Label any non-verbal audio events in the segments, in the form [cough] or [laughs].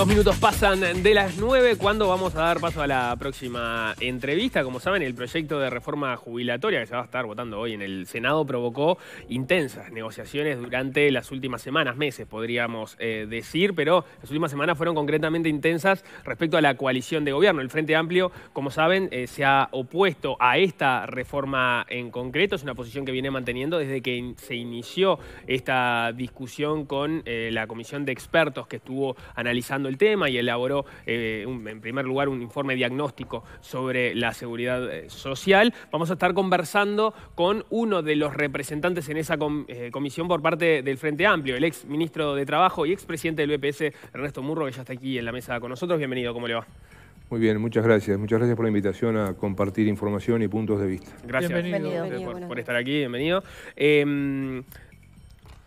Dos minutos pasan de las nueve ¿Cuándo vamos a dar paso a la próxima entrevista. Como saben, el proyecto de reforma jubilatoria que se va a estar votando hoy en el Senado provocó intensas negociaciones durante las últimas semanas, meses podríamos eh, decir, pero las últimas semanas fueron concretamente intensas respecto a la coalición de gobierno. El Frente Amplio, como saben, eh, se ha opuesto a esta reforma en concreto. Es una posición que viene manteniendo desde que se inició esta discusión con eh, la comisión de expertos que estuvo analizando el tema y elaboró eh, en primer lugar un informe diagnóstico sobre la seguridad eh, social. Vamos a estar conversando con uno de los representantes en esa eh, comisión por parte del Frente Amplio, el ex ministro de Trabajo y ex presidente del BPS, Ernesto Murro, que ya está aquí en la mesa con nosotros. Bienvenido, ¿cómo le va? Muy bien, muchas gracias. Muchas gracias por la invitación a compartir información y puntos de vista. Gracias por, estar aquí, bienvenido. Em,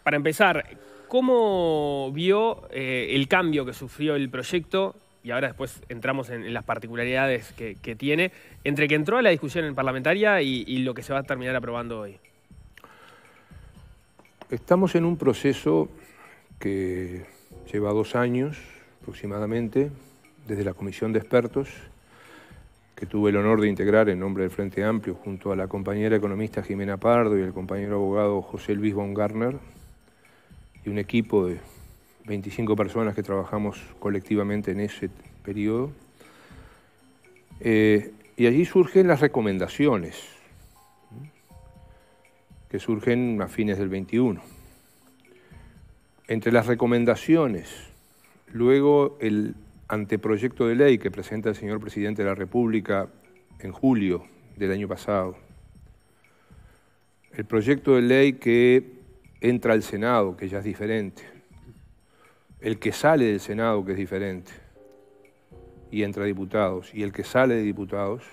para empezar, ¿cómo vio eh, el cambio que sufrió el proyecto? Y ahora después entramos en, las particularidades que, tiene, entre que entró a la discusión en parlamentaria y, lo que se va a terminar aprobando hoy. Estamos en un proceso que lleva dos años aproximadamente, desde la Comisión de Expertos, que tuve el honor de integrar en nombre del Frente Amplio junto a la compañera economista Jimena Pardo y el compañero abogado José Luis Garner y un equipo de 25 personas que trabajamos colectivamente en ese periodo. Eh, y allí surgen las recomendaciones, que surgen a fines del 21. Entre las recomendaciones, luego el anteproyecto de ley que presenta el señor presidente de la República en julio del año pasado, el proyecto de ley que entra al Senado, que ya es diferente. El que sale del Senado, que es diferente. Y entra a diputados. Y el que sale de diputados.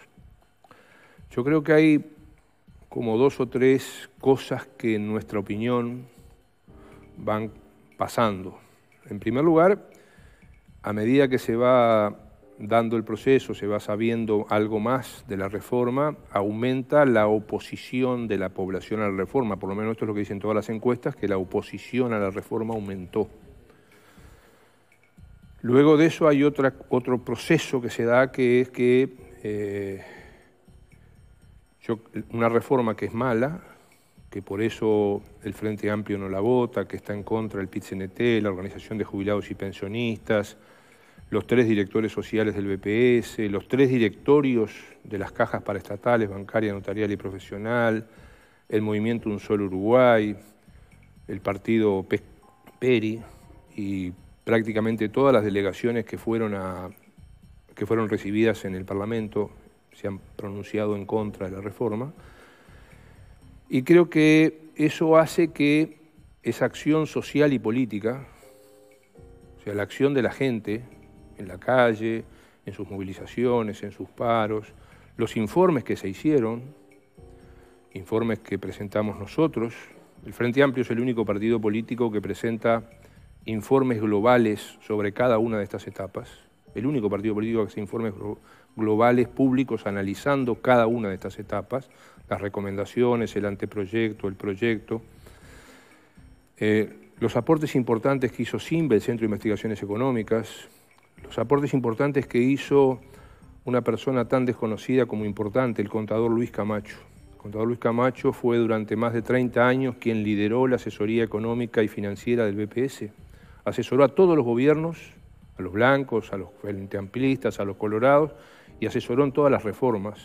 Yo creo que hay como dos o tres cosas que en nuestra opinión van pasando. En primer lugar, a medida que se va dando el proceso, se va sabiendo algo más de la reforma, aumenta la oposición de la población a la reforma. Por lo menos esto es lo que dicen todas las encuestas, que la oposición a la reforma aumentó. Luego de eso hay otra, otro proceso que se da, que es que eh, una reforma que es mala, que por eso el Frente Amplio no la vota, que está en contra el cnt la Organización de Jubilados y Pensionistas, los tres directores sociales del BPS, los tres directorios de las cajas paraestatales, bancaria, notarial y profesional, el movimiento Un Solo Uruguay, el partido Peri y prácticamente todas las delegaciones que fueron, a, que fueron recibidas en el Parlamento se han pronunciado en contra de la reforma. Y creo que eso hace que esa acción social y política, o sea, la acción de la gente, en la calle, en sus movilizaciones, en sus paros, los informes que se hicieron, informes que presentamos nosotros. El Frente Amplio es el único partido político que presenta informes globales sobre cada una de estas etapas. El único partido político que hace informes globales públicos analizando cada una de estas etapas, las recomendaciones, el anteproyecto, el proyecto. Eh, los aportes importantes que hizo SIMBE, el Centro de Investigaciones Económicas, los aportes importantes que hizo una persona tan desconocida como importante, el contador Luis Camacho. El contador Luis Camacho fue durante más de 30 años quien lideró la asesoría económica y financiera del BPS. Asesoró a todos los gobiernos, a los blancos, a los amplistas, a los colorados, y asesoró en todas las reformas.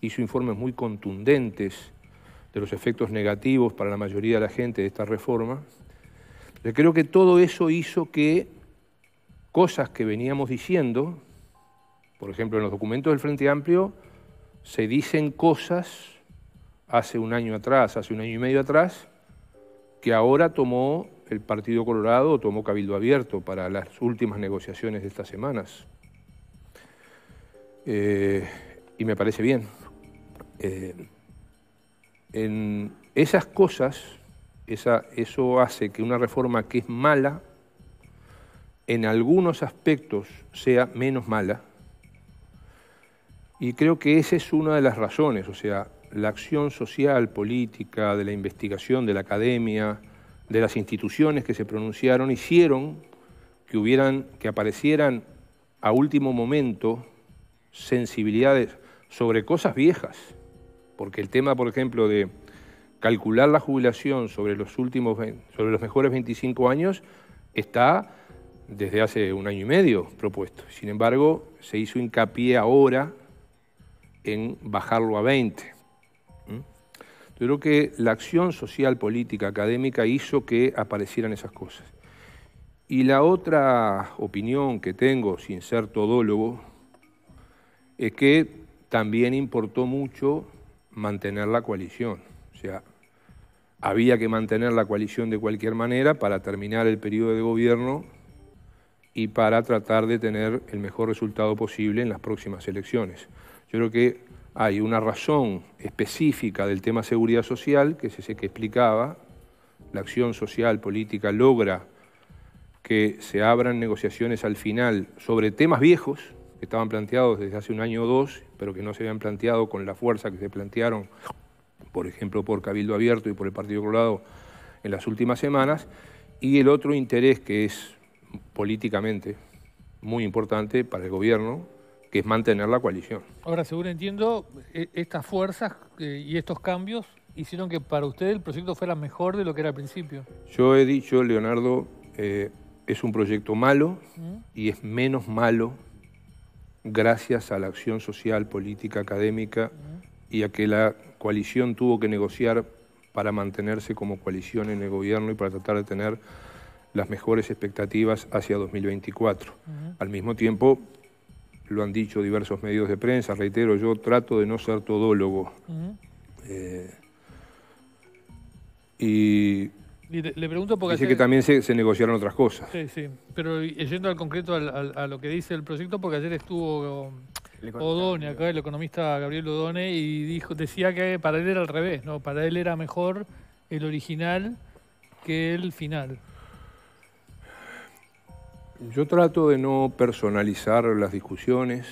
Hizo informes muy contundentes de los efectos negativos para la mayoría de la gente de esta reforma. Yo creo que todo eso hizo que cosas que veníamos diciendo, por ejemplo, en los documentos del Frente Amplio se dicen cosas hace un año atrás, hace un año y medio atrás, que ahora tomó el Partido Colorado, tomó Cabildo Abierto para las últimas negociaciones de estas semanas. Eh, y me parece bien. Eh, en esas cosas, eso hace que una reforma que es mala, en algunos aspectos sea menos mala. Y creo que esa es una de las razones, o sea, la acción social, política, de la investigación, de la academia, de las instituciones que se pronunciaron, hicieron que hubieran, que aparecieran a último momento sensibilidades sobre cosas viejas, porque el tema, por ejemplo, de calcular la jubilación sobre los últimos sobre los mejores 25 años está desde hace un año y medio propuesto. Sin embargo, se hizo hincapié ahora en bajarlo a 20. Yo creo que la acción social, política, académica hizo que aparecieran esas cosas. Y la otra opinión que tengo, sin ser todólogo, es que también importó mucho mantener la coalición. O sea, había que mantener la coalición de cualquier manera para terminar el periodo de gobierno y para tratar de tener el mejor resultado posible en las próximas elecciones. Yo creo que hay una razón específica del tema seguridad social, que es ese que explicaba, la acción social política logra que se abran negociaciones al final sobre temas viejos que estaban planteados desde hace un año o dos, pero que no se habían planteado con la fuerza que se plantearon, por ejemplo, por Cabildo Abierto y por el Partido Colorado en las últimas semanas. Y el otro interés que es políticamente muy importante para el gobierno, que es mantener la coalición. Ahora, según entiendo, e, estas fuerzas eh, y estos cambios hicieron que para usted el proyecto fuera mejor de lo que era al principio. Yo he dicho, Leonardo, eh, es un proyecto malo y es menos malo gracias a la acción social, política, académica y a que la coalición tuvo que negociar para mantenerse como coalición en el gobierno y para tratar de tener las mejores expectativas hacia 2024. Al mismo tiempo, lo han dicho diversos medios de prensa, reitero, yo trato de no ser todólogo. Eh, y le, pregunto porque... Dice que también se, negociaron otras cosas. Sí, sí. Pero yendo al concreto al, a lo que dice el proyecto, porque ayer estuvo Odone, acá el economista Gabriel Odone, y dijo, decía que para él era al revés, ¿no? Para él era mejor el original que el final. Yo trato de no personalizar las discusiones,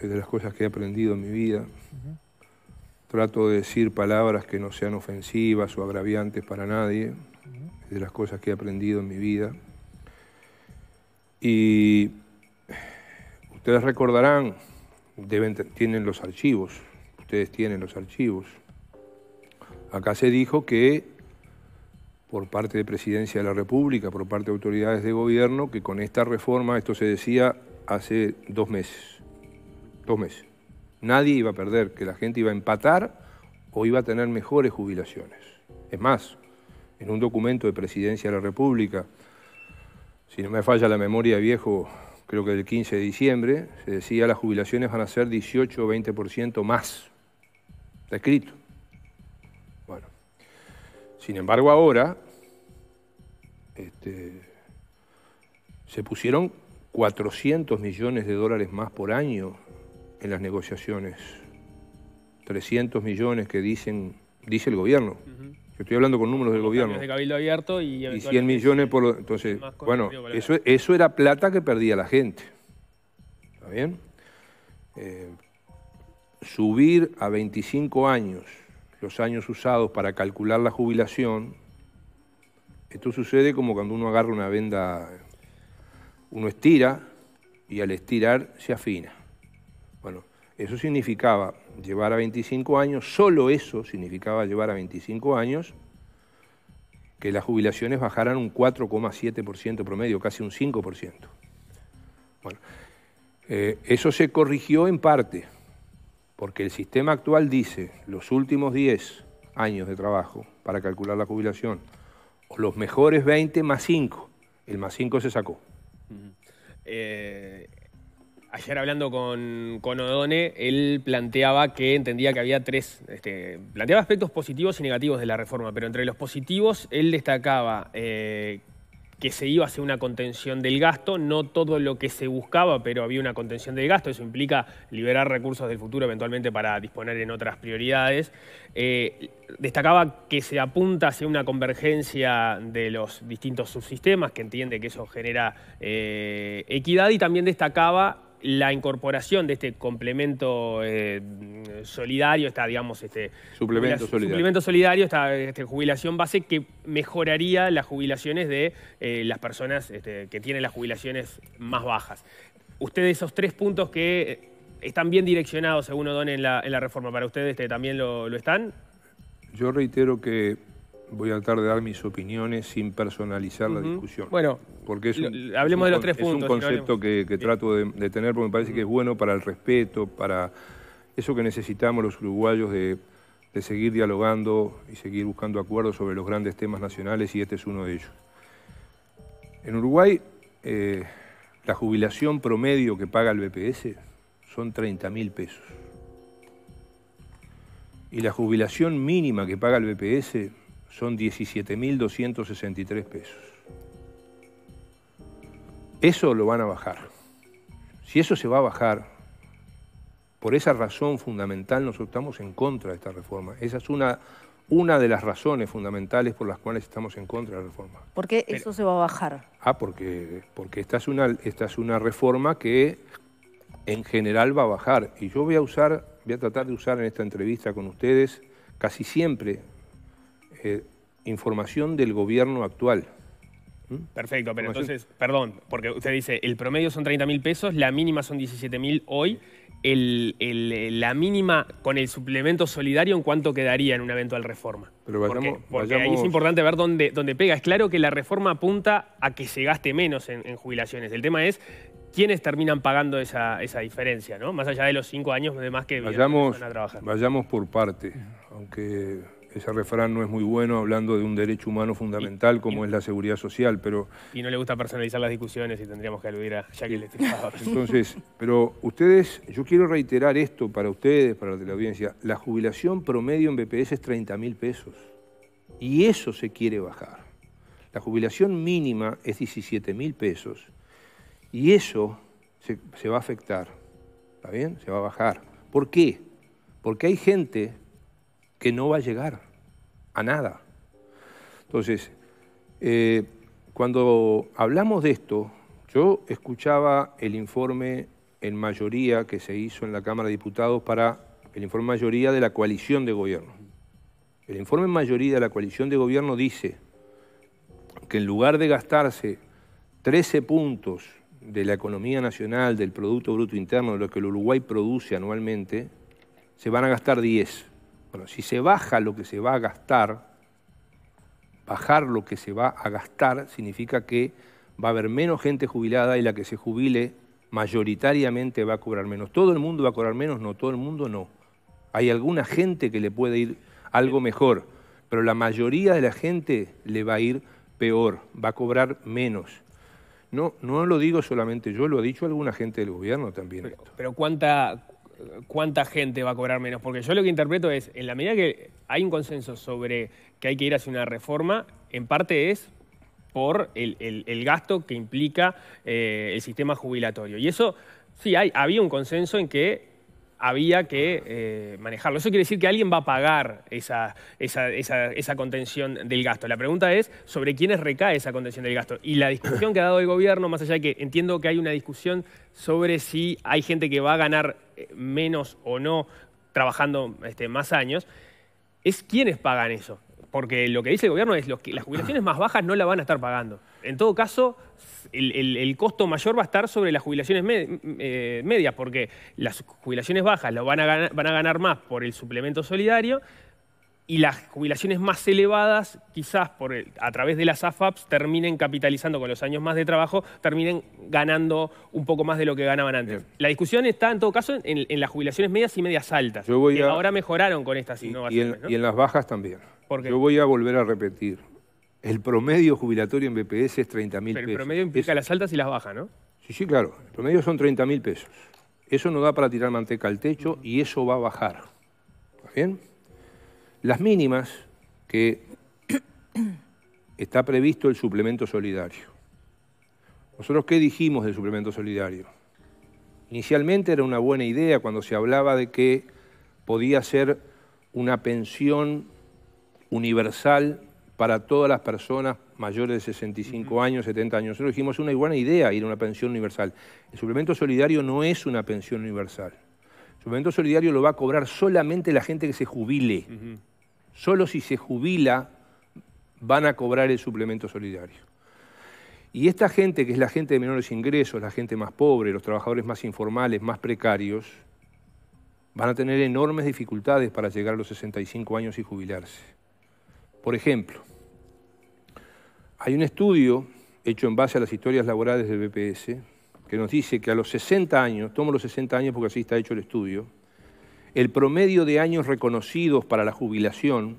es de las cosas que he aprendido en mi vida. Trato de decir palabras que no sean ofensivas o agraviantes para nadie, es de las cosas que he aprendido en mi vida. Y ustedes recordarán, deben, tienen los archivos, ustedes tienen los archivos. Acá se dijo que por parte de Presidencia de la República, por parte de autoridades de gobierno, que con esta reforma, esto se decía hace dos meses, dos meses, nadie iba a perder, que la gente iba a empatar o iba a tener mejores jubilaciones. Es más, en un documento de Presidencia de la República, si no me falla la memoria viejo, creo que del 15 de diciembre, se decía las jubilaciones van a ser 18 o 20% más. Está escrito. Sin embargo, ahora este, se pusieron 400 millones de dólares más por año en las negociaciones. 300 millones que dicen, dice el gobierno. Yo estoy hablando con números del gobierno. abierto y, 100 millones por lo, entonces, bueno, eso era plata que perdía la gente. ¿Está bien? Eh, subir a 25 años los años usados para calcular la jubilación, esto sucede como cuando uno agarra una venda, uno estira y al estirar se afina. Bueno, eso significaba llevar a 25 años, solo eso significaba llevar a 25 años que las jubilaciones bajaran un 4,7% promedio, casi un 5%. Bueno, eh, eso se corrigió en parte porque el sistema actual dice los últimos 10 años de trabajo para calcular la jubilación, o los mejores 20 más 5. El más 5 se sacó. Eh, ayer hablando con, con, Odone, él planteaba que entendía que había tres, este, planteaba aspectos positivos y negativos de la reforma, pero entre los positivos él destacaba eh, que se iba hacia una contención del gasto, no todo lo que se buscaba, pero había una contención del gasto, eso implica liberar recursos del futuro eventualmente para disponer en otras prioridades. Eh, destacaba que se apunta hacia una convergencia de los distintos subsistemas, que entiende que eso genera eh, equidad, y también destacaba la incorporación de este complemento eh, solidario, está, digamos, este. Suplemento solidario. solidario, esta este, jubilación base que mejoraría las jubilaciones de eh, las personas este, que tienen las jubilaciones más bajas. Ustedes, esos tres puntos que están bien direccionados, según Odón, en la, la reforma, ¿para ustedes este, también lo, lo están? Yo reitero que voy a tratar de dar mis opiniones sin personalizar la discusión. Bueno, porque hablemos de los tres puntos. Es un concepto que, trato de, tener porque me parece que es bueno para el respeto, para eso que necesitamos los uruguayos de, seguir dialogando y seguir buscando acuerdos sobre los grandes temas nacionales y este es uno de ellos. En Uruguay, eh, la jubilación promedio que paga el BPS son 30 mil pesos. Y la jubilación mínima que paga el BPS son 17.263 pesos. Eso lo van a bajar. Si eso se va a bajar, por esa razón fundamental nosotros estamos en contra de esta reforma. Esa es una, una de las razones fundamentales por las cuales estamos en contra de la reforma. ¿Por qué eso se va a bajar? Ah, porque, porque esta, es una, esta es una reforma que en general va a bajar. Y yo voy a usar, voy a tratar de usar en esta entrevista con ustedes casi siempre eh, información del gobierno actual. ¿Mm? Perfecto, pero entonces, perdón, porque usted dice, el promedio son 30 mil pesos, la mínima son 17 mil hoy. la mínima con el suplemento solidario, ¿en cuánto quedaría en una eventual reforma? porque, ahí es importante ver dónde, dónde pega. Es claro que la reforma apunta a que se gaste menos en, jubilaciones. El tema es quiénes terminan pagando esa, diferencia, ¿no? Más allá de los cinco años de más que vayamos, a trabajar. Vayamos por parte, aunque ese refrán no es muy bueno hablando de un derecho humano fundamental como es la seguridad social, pero... Y no le gusta personalizar las discusiones y tendríamos que aludir a Jackie Entonces, pero ustedes, yo quiero reiterar esto para ustedes, para de la audiencia, la jubilación promedio en BPS es 30 mil pesos y eso se quiere bajar. La jubilación mínima es 17 mil pesos y eso se, se va a afectar, ¿está bien? Se va a bajar. ¿Por qué? Porque hay gente que no va a llegar a nada. Entonces, eh, cuando hablamos de esto, yo escuchaba el informe en mayoría que se hizo en la Cámara de Diputados para el informe mayoría de la coalición de gobierno. El informe mayoría de la coalición de gobierno dice que en lugar de gastarse 13 puntos de la economía nacional, del Producto Bruto Interno, de lo que el Uruguay produce anualmente, se van a gastar 10. Bueno, si se baja lo que se va a gastar, bajar lo que se va a gastar significa que va a haber menos gente jubilada y la que se jubile mayoritariamente va a cobrar menos. ¿Todo el mundo va a cobrar menos? No, todo el mundo no. Hay alguna gente que le puede ir algo mejor, pero la mayoría de la gente le va a ir peor, va a cobrar menos. No, no lo digo solamente yo, lo ha dicho alguna gente del gobierno también. Pero, pero ¿cuánta, cuánta gente va a cobrar menos, porque yo lo que interpreto es, en la medida que hay un consenso sobre que hay que ir hacia una reforma, en parte es por el, gasto que implica eh, el sistema jubilatorio. Y eso, sí, hay, había un consenso en que había que eh, manejarlo. Eso quiere decir que alguien va a pagar esa, esa, esa, contención del gasto. La pregunta es sobre quiénes recae esa contención del gasto. Y la discusión que ha dado el gobierno, más allá de que entiendo que hay una discusión sobre si hay gente que va a ganar menos o no trabajando este, más años, es quienes pagan eso. Porque lo que dice el gobierno es que las jubilaciones más bajas no la van a estar pagando. En todo caso, el, costo mayor va a estar sobre las jubilaciones eh, medias, porque las jubilaciones bajas lo van a, ganar, van a ganar más por el suplemento solidario y las jubilaciones más elevadas, quizás por a través de las AFAPs, terminen capitalizando con los años más de trabajo, terminen ganando un poco más de lo que ganaban antes. La discusión está, en todo caso, en, las jubilaciones medias y medias altas. que Ahora mejoraron con estas innovaciones. Y en, las bajas también. ¿Por Yo voy a volver a repetir. El promedio jubilatorio en BPS es 30.000 pesos. pesos. El promedio implica las altas y las bajas, ¿no? Sí, sí, claro. El promedio son 30 mil pesos. Eso no da para tirar manteca al techo y eso va a bajar. ¿Está bien? las mínimas que está previsto el suplemento solidario. Nosotros, ¿qué dijimos del suplemento solidario? Inicialmente era una buena idea cuando se hablaba de que podía ser una pensión universal para todas las personas mayores de 65 años, 70 años. Nosotros dijimos, una buena idea ir a una pensión universal. El suplemento solidario no es una pensión universal. El suplemento solidario lo va a cobrar solamente la gente que se jubile. Solo si se jubila van a cobrar el suplemento solidario. Y esta gente, que es la gente de menores ingresos, la gente más pobre, los trabajadores más informales, más precarios, van a tener enormes dificultades para llegar a los 65 años y jubilarse. Por ejemplo, hay un estudio hecho en base a las historias laborales del BPS que nos dice que a los 60 años, tomo los 60 años porque así está hecho el estudio, el promedio de años reconocidos para la jubilación,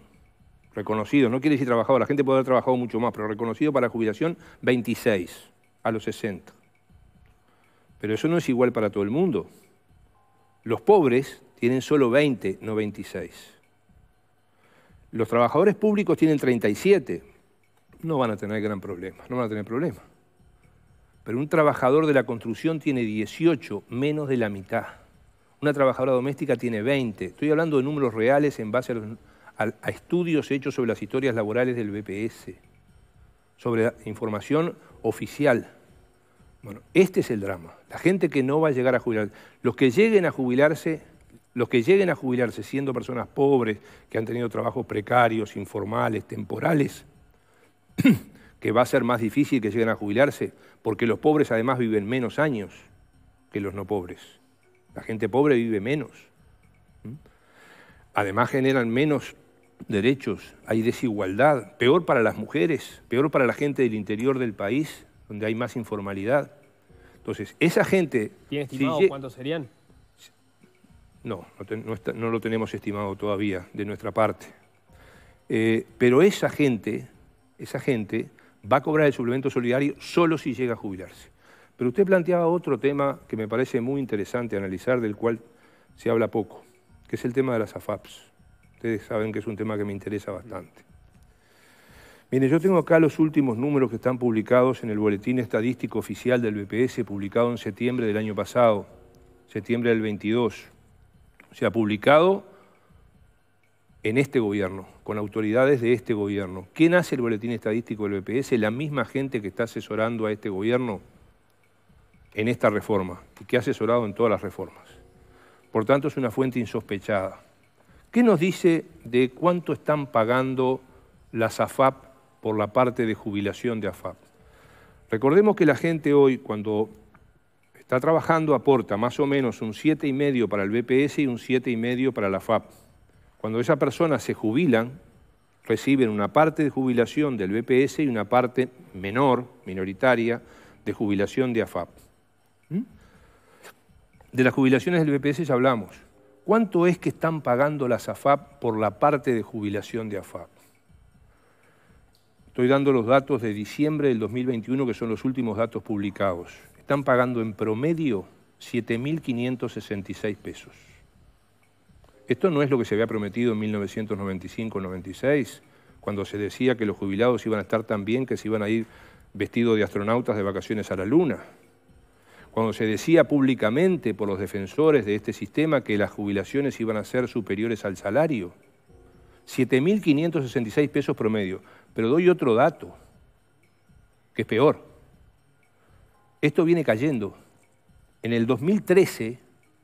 reconocidos, no quiere decir trabajado, la gente puede haber trabajado mucho más, pero reconocido para la jubilación, 26 a los 60. Pero eso no es igual para todo el mundo. Los pobres tienen solo 20, no 26. Los trabajadores públicos tienen 37. No van a tener gran problema, no van a tener problema. Pero un trabajador de la construcción tiene 18, menos de la mitad una trabajadora doméstica tiene 20. Estoy hablando de números reales en base a, estudios hechos sobre las historias laborales del BPS, sobre información oficial. Bueno, este es el drama. La gente que no va a llegar a jubilar. Los que lleguen a jubilarse, los que lleguen a jubilarse siendo personas pobres, que han tenido trabajos precarios, informales, temporales, [clears throat] que va a ser más difícil que lleguen a jubilarse, porque los pobres además viven menos años que los no pobres. La gente pobre vive menos. ¿Mm? Además generan menos derechos, hay desigualdad, peor para las mujeres, peor para la gente del interior del país, donde hay más informalidad. Entonces, esa gente... ¿Tiene estimado cuántos serían? No, no, lo tenemos estimado todavía de nuestra parte. Eh, pero esa gente, esa gente va a cobrar el suplemento solidario solo si llega a jubilarse. Pero usted planteaba otro tema que me parece muy interesante analizar, del cual se habla poco, que es el tema de las AFAPs. Ustedes saben que es un tema que me interesa bastante. Mire, yo tengo acá los últimos números que están publicados en el Boletín Estadístico Oficial del BPS, publicado en septiembre del año pasado, septiembre del 22. O sea, publicado en este gobierno, con autoridades de este gobierno. ¿Quién hace el Boletín Estadístico del BPS? La misma gente que está asesorando a este gobierno en esta reforma y que ha asesorado en todas las reformas. Por tanto, es una fuente insospechada. ¿Qué nos dice de cuánto están pagando las AFAP por la parte de jubilación de AFAP? Recordemos que la gente hoy, cuando está trabajando, aporta más o menos un 7,5 para el BPS y un 7,5 para la AFAP. Cuando esas personas se jubilan, reciben una parte de jubilación del BPS y una parte menor, minoritaria, de jubilación de AFAP. ¿Mm? De las jubilaciones del BPS ya hablamos. ¿Cuánto es que están pagando las AFAP por la parte de jubilación de AFAP? Estoy dando los datos de diciembre del 2021, que son los últimos datos publicados. Están pagando en promedio 7.566 pesos. Esto no es lo que se había prometido en 1995-96, cuando se decía que los jubilados iban a estar tan bien que se iban a ir vestidos de astronautas de vacaciones a la Luna cuando se decía públicamente por los defensores de este sistema que las jubilaciones iban a ser superiores al salario. 7.566 pesos promedio. Pero doy otro dato, que es peor. Esto viene cayendo. En el 2013,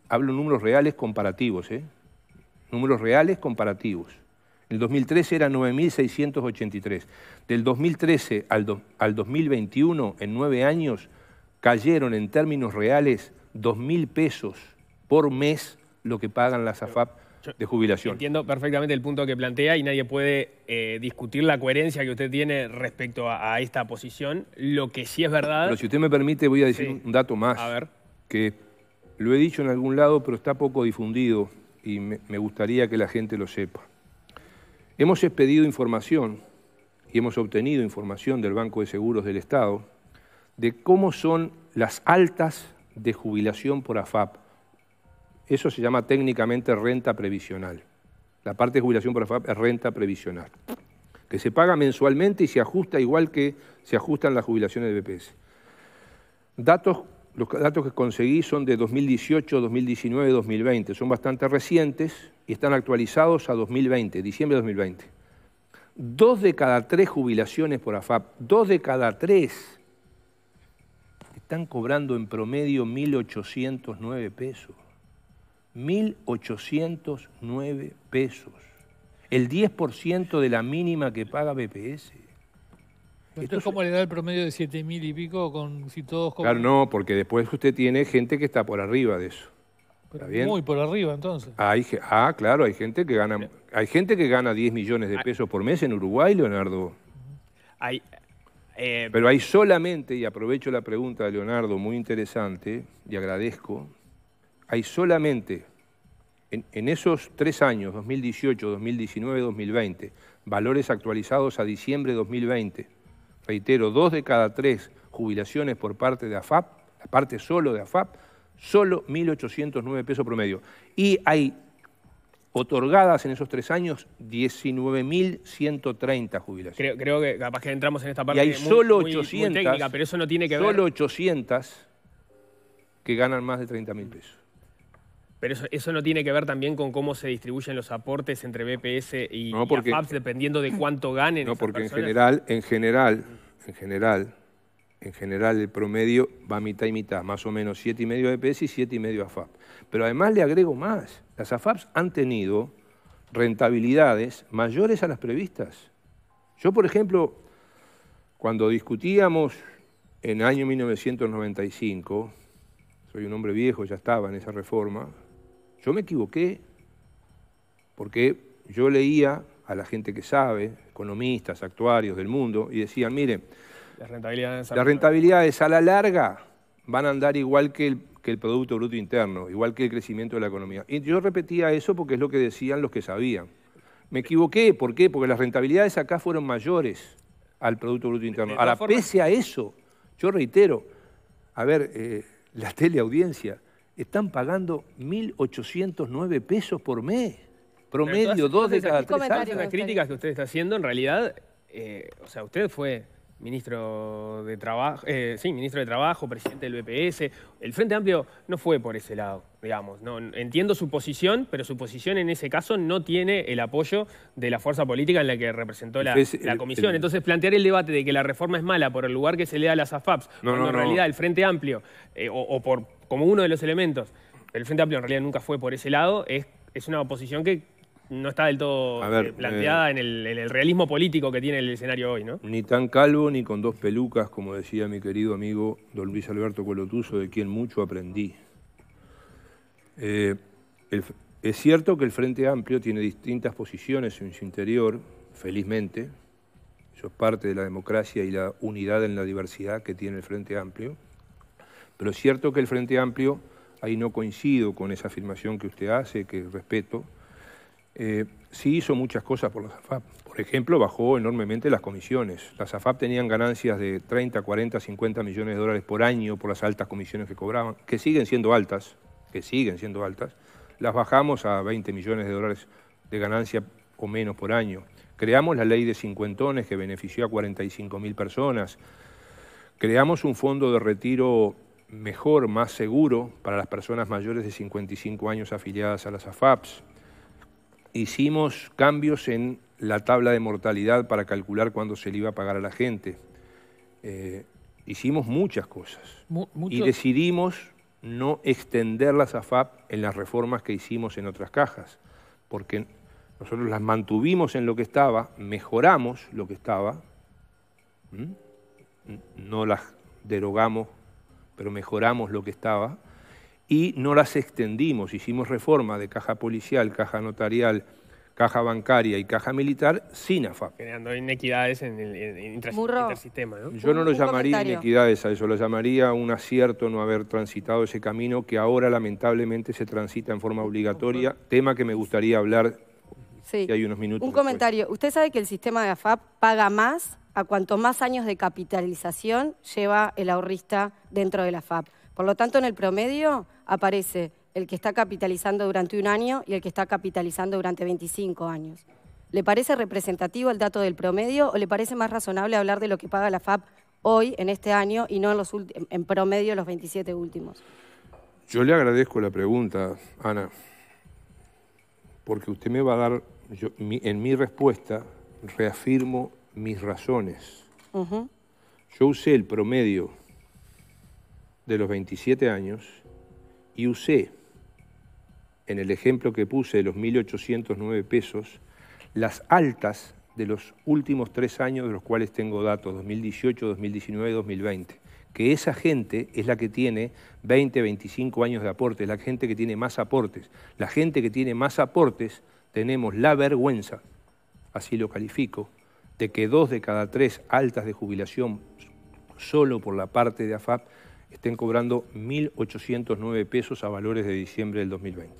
hablo números reales comparativos, ¿eh? números reales comparativos. En el 2013 era 9.683. Del 2013 al, al 2021, en nueve años, cayeron en términos reales 2.000 pesos por mes lo que pagan las AFAP de jubilación. Entiendo perfectamente el punto que plantea y nadie puede eh, discutir la coherencia que usted tiene respecto a, esta posición. Lo que sí es verdad... Pero si usted me permite voy a decir un dato más. ver. Que lo he dicho en algún lado, pero está poco difundido y me gustaría que la gente lo sepa. Hemos expedido información y hemos obtenido información del Banco de Seguros del Estado de cómo son las altas de jubilación por AFAP. Eso se llama técnicamente renta previsional. La parte de jubilación por AFAP es renta previsional, que se paga mensualmente y se ajusta igual que se ajustan las jubilaciones de BPS. Datos, los datos que conseguí son de 2018, 2019, 2020. Son bastante recientes y están actualizados a 2020, diciembre de 2020. Dos de cada tres jubilaciones por AFAP, dos de cada tres están cobrando en promedio 1.809 pesos. 1.809 pesos. El 10% de la mínima que paga BPS. Entonces, ¿cómo le da el promedio de 7.000 y pico con, si todos cobran? Claro, no, porque después usted tiene gente que está por arriba de eso. Muy por arriba, entonces. ah, claro, hay gente que gana hay gente que gana 10 millones de pesos por mes en Uruguay, Leonardo. Hay, eh, Pero hay solamente, y aprovecho la pregunta de Leonardo, muy interesante, y agradezco, hay solamente en, esos tres años, 2018, 2019, 2020, valores actualizados a diciembre de 2020, reitero, dos de cada tres jubilaciones por parte de AFAP, la parte solo de AFAP, solo 1.809 pesos promedio. Y hay otorgadas en esos tres años 19.130 jubilaciones. Creo, que capaz que entramos en esta parte y hay solo 800, técnica, pero eso no tiene que ver... Solo 800 que ganan más de 30.000 pesos. Pero eso, no tiene que ver también con cómo se distribuyen los aportes entre BPS y, AFAP, dependiendo de cuánto ganen. No, porque en general, en general, en general, en general el promedio va mitad y mitad, más o menos y 7,5 BPS y y 7,5 AFAP. Pero además le agrego más. Las AFAPs han tenido rentabilidades mayores a las previstas. Yo, por ejemplo, cuando discutíamos en el año 1995, soy un hombre viejo, ya estaba en esa reforma, yo me equivoqué porque yo leía a la gente que sabe, economistas, actuarios del mundo, y decían, mire, la rentabilidad las rentabilidades a la larga van a andar igual que el, que Producto Bruto Interno, igual que el crecimiento de la economía. Y yo repetía eso porque es lo que decían los que sabían. Me equivoqué, ¿por qué? Porque las rentabilidades acá fueron mayores al Producto Bruto Interno. Ahora, pese a eso, yo reitero, a ver, eh, la teleaudiencia, están pagando 1.809 pesos por mes, promedio, dos de cada tres Las críticas que usted está haciendo, en realidad, eh, o sea, usted fue ministro de Trabajo, eh, sí, ministro de Trabajo, presidente del BPS. El Frente Amplio no fue por ese lado, digamos. No, entiendo su posición, pero su posición en ese caso no tiene el apoyo de la fuerza política en la que representó la, eh, comisión. Eh, Entonces, plantear el debate de que la reforma es mala por el lugar que se le da a las AFAPs, cuando en realidad el Frente Amplio, o, o, por como uno de los elementos, el Frente Amplio en realidad nunca fue por ese lado, es, es una oposición que no está del todo eh, planteada eh, en, el, realismo político que tiene el escenario hoy, ¿no? Ni tan calvo ni con dos pelucas, como decía mi querido amigo don Luis Alberto Colotuso, de quien mucho aprendí. Eh, es cierto que el Frente Amplio tiene distintas posiciones en su interior, felizmente. Eso es parte de la democracia y la unidad en la diversidad que tiene el Frente Amplio. Pero es cierto que el Frente Amplio, ahí no coincido con esa afirmación que usted hace, que respeto, eh, sí hizo muchas cosas por las AFAP. Por ejemplo, bajó enormemente las comisiones. Las AFAP tenían ganancias de 30, 40, 50 millones de dólares por año por las altas comisiones que cobraban, que siguen siendo altas, que siguen siendo altas. Las bajamos a 20 millones de dólares de ganancia o menos por año. Creamos la ley de cincuentones que benefició a 45 mil personas. Creamos un fondo de retiro mejor, más seguro para las personas mayores de 55 años afiliadas a las AFAPs hicimos cambios en la tabla de mortalidad para calcular cuándo se le iba a pagar a la gente. Eh, hicimos muchas cosas. Y decidimos no extender las AFAP en las reformas que hicimos en otras cajas, porque nosotros las mantuvimos en lo que estaba, mejoramos lo que estaba, no las derogamos, pero mejoramos lo que estaba, y no las extendimos, hicimos reforma de caja policial, caja notarial, caja bancaria y caja militar sin AFAP. Generando inequidades en el, sistema. Yo no lo llamaría inequidades a eso, lo llamaría un acierto no haber transitado ese camino que ahora lamentablemente se transita en forma obligatoria, tema que me gustaría hablar si hay unos minutos. Un comentario, usted sabe que el sistema de AFAP paga más a cuanto más años de capitalización lleva el ahorrista dentro de la AFAP. Por lo tanto, en el promedio aparece el que está capitalizando durante un año y el que está capitalizando durante 25 años. ¿Le parece representativo el dato del promedio o le parece más razonable hablar de lo que paga la FAP hoy, en este año, y no en, los en promedio los 27 últimos? Yo le agradezco la pregunta, Ana, porque usted me va a dar, en mi respuesta, reafirmo mis razones. Yo usé el promedio de los 27 años y usé, en el ejemplo que puse de los 1.809 pesos, las altas de los últimos tres años de los cuales tengo datos, 2018, 2019, 2020, que esa gente es la que tiene 20, 25 años de es la gente que tiene más aportes. La gente que tiene más aportes tenemos la vergüenza, así lo califico, de que dos de cada tres altas de jubilación solo por la parte de AFAP estén cobrando 1.809 pesos a valores de diciembre del 2020.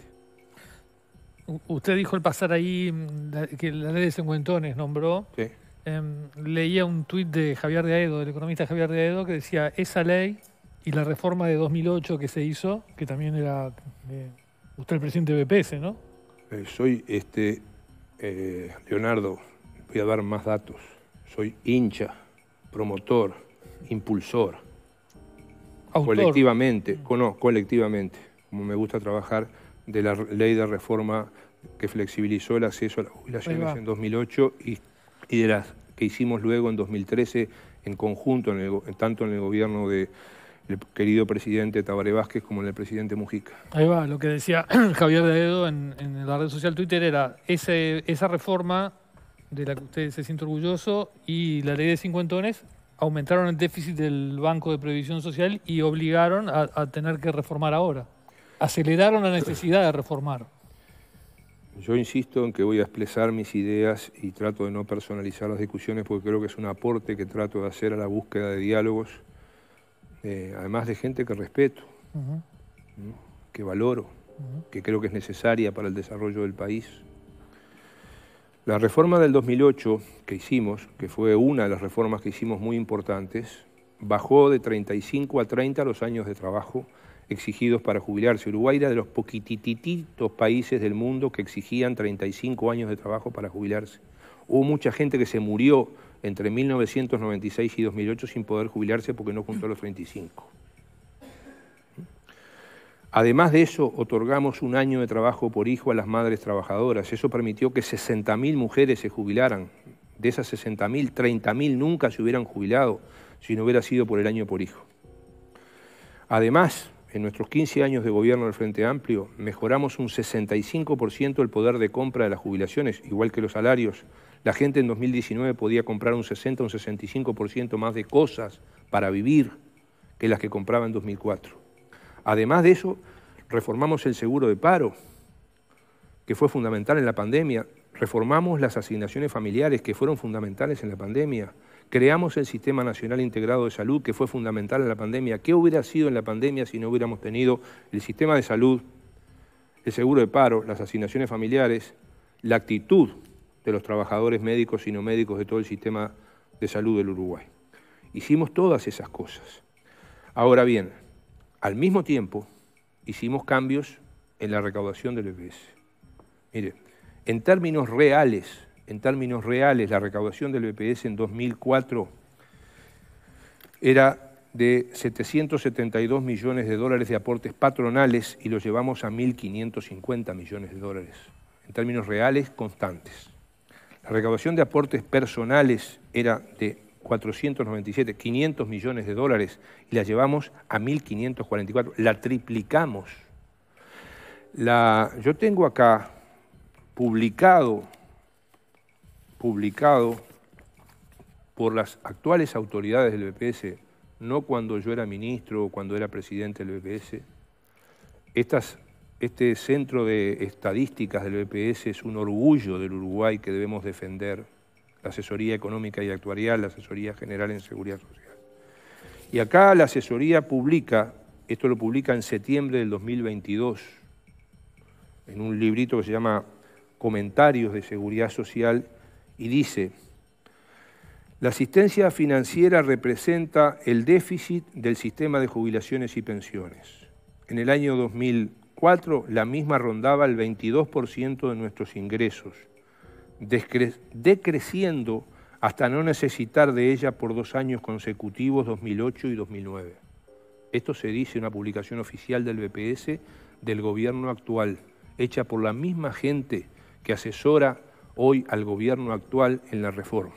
Usted dijo al pasar ahí mm, que la ley de cincuentones nombró. Sí. Em, leía un tuit de Javier de Aedo, del economista Javier de Aedo, que decía, esa ley y la reforma de 2008 que se hizo, que también era eh, usted el presidente de BPS, ¿no? Eh, soy, este, eh, Leonardo, voy a dar más datos. Soy hincha, promotor, impulsor Colectivamente, no, colectivamente, como me gusta trabajar, de la ley de reforma que flexibilizó el acceso a las jubilaciones en 2008 y, y, de las que hicimos luego en 2013 en conjunto, tanto en el gobierno del querido presidente Tabaré Vázquez como en el presidente Mujica. Ahí va, lo que decía [clears throat] Javier de en, en la red social Twitter era ese, esa reforma de la que usted se siente orgulloso y la ley de cincuentones aumentaron el déficit del Banco de Previsión Social y obligaron a, tener que reformar ahora. Aceleraron la necesidad de reformar. Yo insisto en que voy a expresar mis ideas y trato de no personalizar las discusiones porque creo que es un aporte que trato de hacer a la búsqueda de diálogos, eh, además de gente que respeto, que valoro, que creo que es necesaria para el desarrollo del país. La reforma del 2008 que hicimos, que fue una de las reformas que hicimos muy importantes, bajó de 35 a 30 los años de trabajo exigidos para jubilarse. Uruguay era de los poquitititos países del mundo que exigían 35 años de trabajo para jubilarse. Hubo mucha gente que se murió entre 1996 y 2008 sin poder jubilarse porque no juntó los 35. Además de eso, otorgamos un año de trabajo por hijo a las madres trabajadoras. Eso permitió que 60.000 mujeres se jubilaran. De esas 60.000, 30.000 nunca se hubieran jubilado si no hubiera sido por el año por hijo. Además, en nuestros 15 años de gobierno del Frente Amplio, mejoramos un 65% el poder de compra de las jubilaciones, igual que los salarios. La gente en 2019 podía comprar un 60, un 65% más de cosas para vivir que las que compraba en 2004. Además de eso, reformamos el seguro de paro, que fue fundamental en la pandemia. Reformamos las asignaciones familiares, que fueron fundamentales en la pandemia. Creamos el Sistema Nacional Integrado de Salud, que fue fundamental en la pandemia. ¿Qué hubiera sido en la pandemia si no hubiéramos tenido el sistema de salud, el seguro de paro, las asignaciones familiares, la actitud de los trabajadores médicos y no médicos de todo el sistema de salud del Uruguay? Hicimos todas esas cosas. Ahora bien, al mismo tiempo, hicimos cambios en la recaudación del EPS. Mire, en términos reales, en términos reales, la recaudación del EPS en 2004 era de 772 millones de dólares de aportes patronales y lo llevamos a 1.550 millones de dólares, en términos reales constantes. La recaudación de aportes personales era de 497, 500 millones de dólares y la llevamos a 1.544, la triplicamos. La, yo tengo acá publicado, publicado por las actuales autoridades del BPS, no cuando yo era ministro o cuando era presidente del BPS, este centro de estadísticas del BPS es un orgullo del Uruguay que debemos defender la asesoría económica y actuarial, la asesoría general en seguridad social. Y acá la asesoría publica, esto lo publica en septiembre del 2022, en un librito que se llama Comentarios de Seguridad Social, y dice, la asistencia financiera representa el déficit del sistema de jubilaciones y pensiones. En el año 2004 la misma rondaba el 22% de nuestros ingresos decreciendo hasta no necesitar de ella por dos años consecutivos, 2008 y 2009. Esto se dice en una publicación oficial del BPS del gobierno actual, hecha por la misma gente que asesora hoy al gobierno actual en la reforma.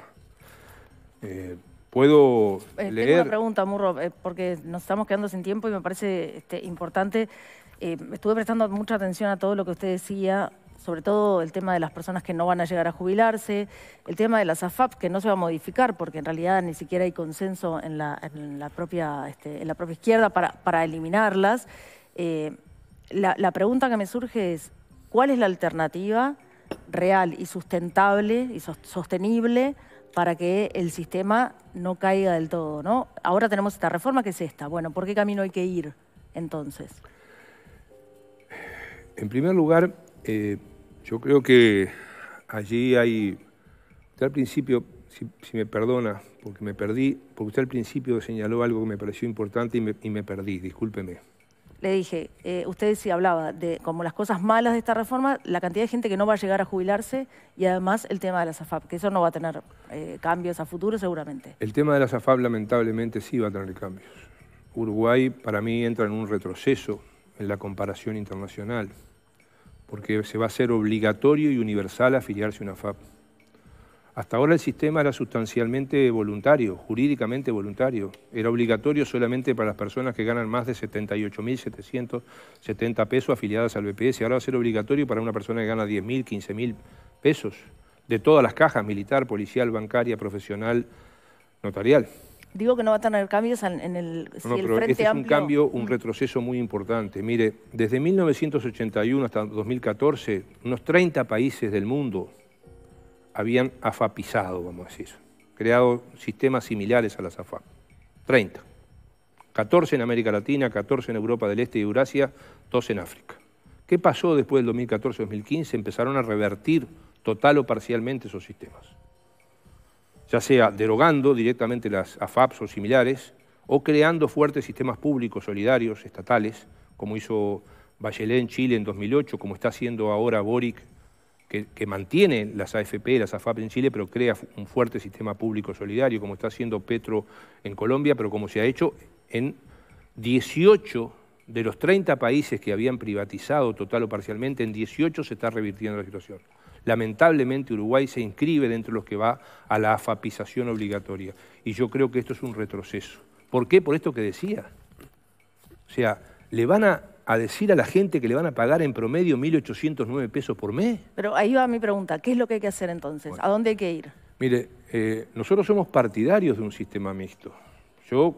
Eh, Puedo eh, leer. Tengo una pregunta, Murro, eh, porque nos estamos quedando sin tiempo y me parece este, importante. estuve prestando mucha atención a todo lo que usted decía sobre todo el tema de las personas que no van a llegar a jubilarse, el tema de las AFAP que no se va a modificar porque en realidad ni siquiera hay consenso en la, propia, este, en la propia izquierda para, eliminarlas. Eh, la, pregunta que me surge es, ¿cuál es la alternativa real y sustentable y sostenible para que el sistema no caiga del todo, ¿no? Ahora tenemos esta reforma que es esta. Bueno, ¿por qué camino hay que ir entonces? En primer lugar, eh, yo creo que allí hay, usted al principio, si, me perdona, porque me perdí, porque usted al principio señaló algo que me pareció importante y me, perdí, discúlpeme. Le dije, eh, usted sí hablaba de como las cosas malas de esta reforma, la cantidad de gente que no va a llegar a jubilarse y además el tema de la SAFAP, que eso no va a tener eh, cambios a futuro seguramente. El tema de la SAFAP lamentablemente sí va a tener cambios. Uruguay para mí entra en un retroceso en la comparación internacional porque se va a hacer obligatorio y universal afiliarse a una FAP. Hasta ahora el sistema era sustancialmente voluntario, jurídicamente voluntario. Era obligatorio solamente para las personas que ganan más de 78.770 pesos afiliadas al BPS. Ahora va a ser obligatorio para una persona que gana 10.000, 15.000 pesos de todas las cajas, militar, policial, bancaria, profesional, notarial. Digo que no va a tener cambios en, el, si Frente este es un cambio, un mm. retroceso muy importante. Mire, desde 1981 hasta 2014, unos 30 países del mundo habían afapizado, vamos a decir, creado sistemas similares a las AFAP. 30. 14 en América Latina, 14 en Europa del Este y Eurasia, 2 en África. ¿Qué pasó después del 2014-2015? Empezaron a revertir total o parcialmente esos sistemas ya sea derogando directamente las AFAPs o similares, o creando fuertes sistemas públicos solidarios estatales, como hizo Bachelet en Chile en 2008, como está haciendo ahora Boric, que, mantiene las AFP, las AFAP en Chile, pero crea un fuerte sistema público solidario, como está haciendo Petro en Colombia, pero como se ha hecho en 18 de los 30 países que habían privatizado total o parcialmente, en 18 se está revirtiendo la situación. Lamentablemente Uruguay se inscribe dentro de los que va a la afapización obligatoria. Y yo creo que esto es un retroceso. ¿Por qué? Por esto que decía. O sea, le van a, decir a la gente que le van a pagar en promedio 1.809 pesos por mes. Pero ahí va mi pregunta. ¿Qué es lo que hay que hacer entonces? ¿A dónde hay que ir? Mire, eh, nosotros somos partidarios de un sistema mixto. Yo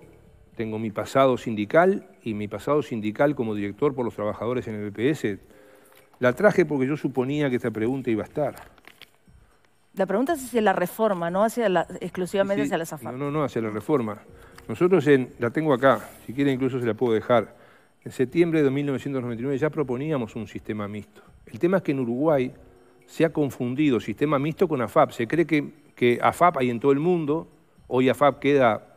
tengo mi pasado sindical y mi pasado sindical como director por los trabajadores en el BPS e la traje porque yo suponía que esta pregunta iba a estar. La pregunta es hacia la reforma, no hacia exclusivamente hacia la AFAP. No, no, no, hacia la reforma. Nosotros, en, la tengo acá, si quieren incluso se la puedo dejar. En septiembre de 1999 ya proponíamos un sistema mixto. El tema es que en Uruguay se ha confundido sistema mixto con AFAP. Se cree que, que AFAP hay en todo el mundo. Hoy AFAP queda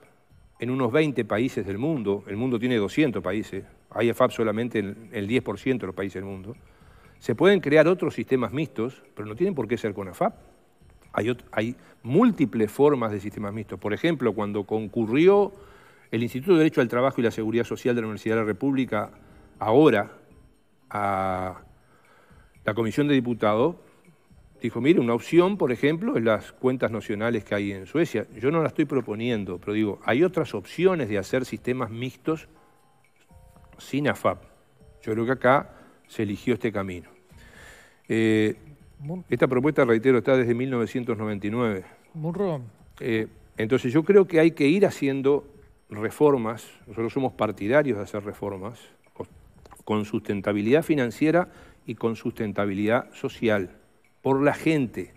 en unos 20 países del mundo. El mundo tiene 200 países. Hay AFAP solamente en el 10% de los países del mundo. Se pueden crear otros sistemas mixtos, pero no tienen por qué ser con AFAP. Hay, hay múltiples formas de sistemas mixtos. Por ejemplo, cuando concurrió el Instituto de Derecho al Trabajo y la Seguridad Social de la Universidad de la República, ahora a la Comisión de Diputados, dijo, mire, una opción, por ejemplo, es las cuentas nacionales que hay en Suecia. Yo no la estoy proponiendo, pero digo, hay otras opciones de hacer sistemas mixtos sin AFAP. Yo creo que acá se eligió este camino. Eh, esta propuesta, reitero, está desde 1999. Eh, entonces yo creo que hay que ir haciendo reformas, nosotros somos partidarios de hacer reformas, con sustentabilidad financiera y con sustentabilidad social, por la gente,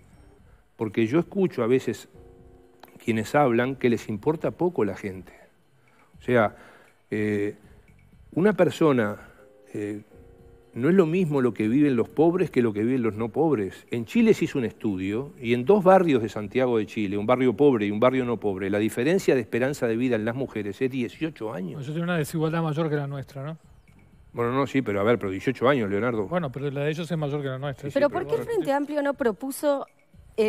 porque yo escucho a veces quienes hablan que les importa poco la gente. O sea, eh, una persona no es lo mismo lo que viven los pobres que lo que viven los no pobres. En Chile se hizo un estudio y en dos barrios de Santiago de Chile, un barrio pobre y un barrio no pobre, la diferencia de esperanza de vida en las mujeres es 18 años. Eso tiene una desigualdad mayor que la nuestra, ¿no? Bueno, no, sí, pero a ver, pero 18 años, Leonardo. Bueno, pero la de ellos es mayor que la nuestra. pero, pero ¿por qué el Frente Amplio no propuso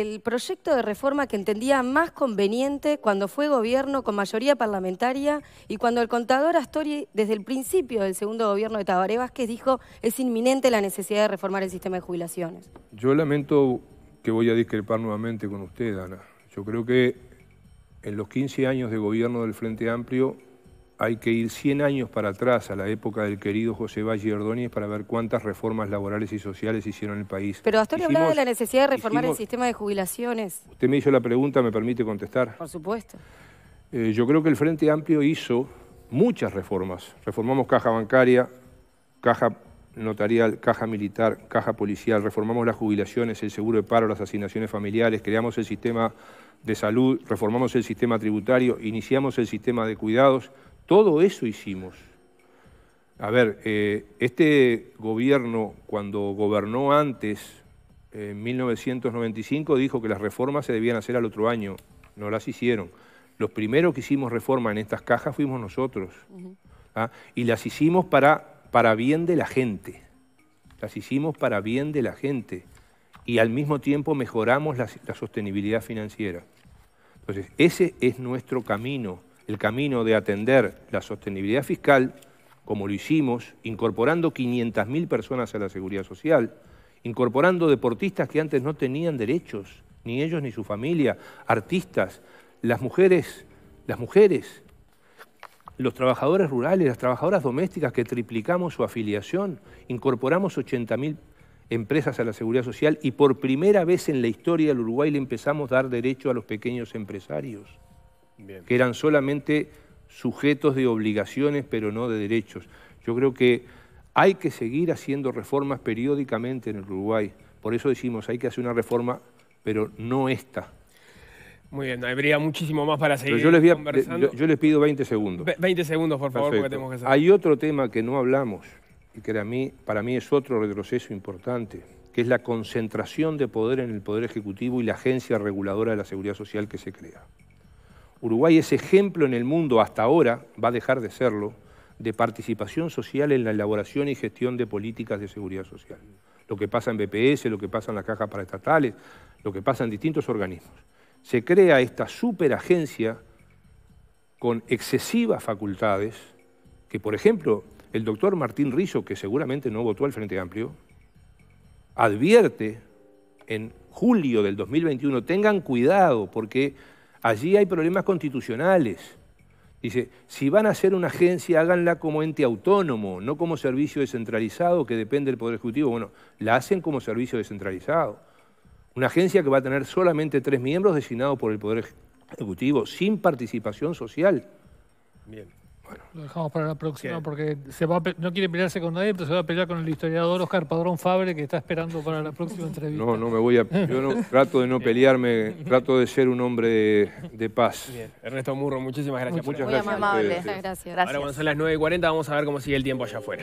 el proyecto de reforma que entendía más conveniente cuando fue gobierno con mayoría parlamentaria y cuando el contador Astori, desde el principio del segundo gobierno de Tabaré Vázquez, dijo es inminente la necesidad de reformar el sistema de jubilaciones. Yo lamento que voy a discrepar nuevamente con usted, Ana. Yo creo que en los 15 años de gobierno del Frente Amplio hay que ir 100 años para atrás, a la época del querido José Valle Ordóñez, para ver cuántas reformas laborales y sociales hicieron el país. Pero hasta hablaba de la necesidad de reformar el sistema de jubilaciones. Usted me hizo la pregunta, ¿me permite contestar? Por supuesto. Eh, yo creo que el Frente Amplio hizo muchas reformas. Reformamos caja bancaria, caja notarial, caja militar, caja policial, reformamos las jubilaciones, el seguro de paro, las asignaciones familiares, creamos el sistema de salud, reformamos el sistema tributario, iniciamos el sistema de cuidados, todo eso hicimos. A ver, eh, este gobierno, cuando gobernó antes, en 1995, dijo que las reformas se debían hacer al otro año. No las hicieron. Los primeros que hicimos reforma en estas cajas fuimos nosotros. ¿ah? Y las hicimos para, para bien de la gente. Las hicimos para bien de la gente. Y al mismo tiempo mejoramos la, la sostenibilidad financiera. Entonces, ese es nuestro camino el camino de atender la sostenibilidad fiscal, como lo hicimos, incorporando 500.000 personas a la seguridad social, incorporando deportistas que antes no tenían derechos, ni ellos ni su familia, artistas, las mujeres, las mujeres, los trabajadores rurales, las trabajadoras domésticas que triplicamos su afiliación, incorporamos 80.000 empresas a la seguridad social y por primera vez en la historia del Uruguay le empezamos a dar derecho a los pequeños empresarios que eran solamente sujetos de obligaciones, pero no de derechos. Yo creo que hay que seguir haciendo reformas periódicamente en el Uruguay. Por eso decimos, hay que hacer una reforma, pero no esta. Muy bien, habría muchísimo más para seguir yo les conversando. Yo, les pido 20 segundos. 20 segundos, por favor, porque tenemos que Hay otro tema que no hablamos y que para mí es otro retroceso importante, que es la concentración de poder en el Poder Ejecutivo y la agencia reguladora de la seguridad social que se crea. Uruguay es ejemplo en el mundo, hasta ahora va a dejar de serlo, de participación social en la elaboración y gestión de políticas de seguridad social. Lo que pasa en BPS, lo que pasa en las cajas Estatales, lo que pasa en distintos organismos. Se crea esta superagencia con excesivas facultades que, por ejemplo, el doctor Martín Rizzo, que seguramente no votó al Frente Amplio, advierte en julio del 2021, tengan cuidado porque Allí hay problemas constitucionales. Dice, si van a ser una agencia, háganla como ente autónomo, no como servicio descentralizado que depende del Poder Ejecutivo. Bueno, la hacen como servicio descentralizado. Una agencia que va a tener solamente tres miembros designados por el Poder Ejecutivo, sin participación social. Bien lo dejamos para la próxima porque se va no quiere pelearse con nadie, pero se va a pelear con el historiador Oscar Padrón Fabre que está esperando para la próxima entrevista. No, no me voy a. Yo [laughs] trato de no pelearme, trato de ser un hombre de, paz. Ernesto Murro, muchísimas gracias. Muchas, gracias. Muy amable, gracias. Ahora cuando son las 9.40 vamos a ver cómo sigue el tiempo allá afuera.